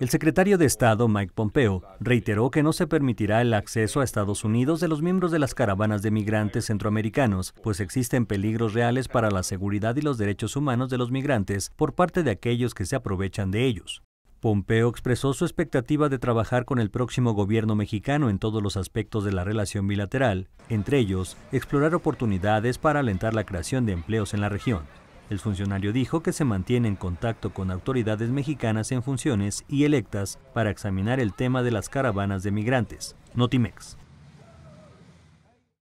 El secretario de Estado, Mike Pompeo, reiteró que no se permitirá el acceso a Estados Unidos de los miembros de las caravanas de migrantes centroamericanos, pues existen peligros reales para la seguridad y los derechos humanos de los migrantes por parte de aquellos que se aprovechan de ellos. Pompeo expresó su expectativa de trabajar con el próximo gobierno mexicano en todos los aspectos de la relación bilateral, entre ellos explorar oportunidades para alentar la creación de empleos en la región. El funcionario dijo que se mantiene en contacto con autoridades mexicanas en funciones y electas para examinar el tema de las caravanas de migrantes. Notimex.